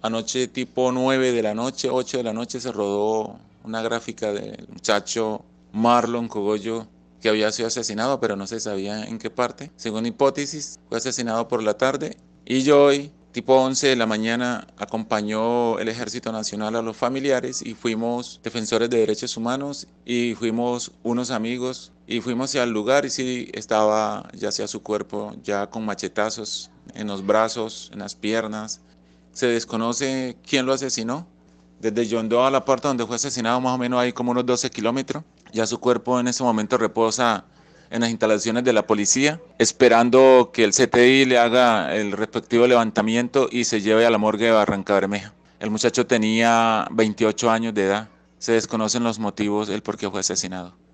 Anoche tipo 9 de la noche, 8 de la noche se rodó una gráfica del muchacho Marlon Cogollo que había sido asesinado, pero no se sabía en qué parte. Según hipótesis, fue asesinado por la tarde y yo hoy, tipo 11 de la mañana, acompañó el Ejército Nacional a los familiares y fuimos defensores de derechos humanos y fuimos unos amigos y fuimos al lugar y sí estaba ya sea su cuerpo ya con machetazos en los brazos, en las piernas, se desconoce quién lo asesinó. Desde Yondó a la parte donde fue asesinado, más o menos hay como unos 12 kilómetros. Ya su cuerpo en ese momento reposa en las instalaciones de la policía, esperando que el CTI le haga el respectivo levantamiento y se lleve a la morgue de Barranca Bermeja. El muchacho tenía 28 años de edad. Se desconocen los motivos, el por qué fue asesinado.